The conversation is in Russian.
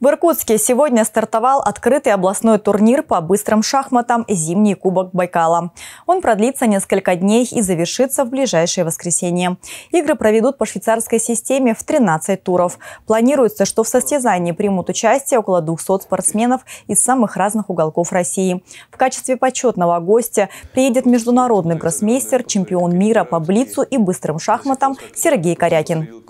В Иркутске сегодня стартовал открытый областной турнир по быстрым шахматам «Зимний кубок Байкала». Он продлится несколько дней и завершится в ближайшее воскресенье. Игры проведут по швейцарской системе в 13 туров. Планируется, что в состязании примут участие около 200 спортсменов из самых разных уголков России. В качестве почетного гостя приедет международный гроссмейстер, чемпион мира по блицу и быстрым шахматам Сергей Корякин.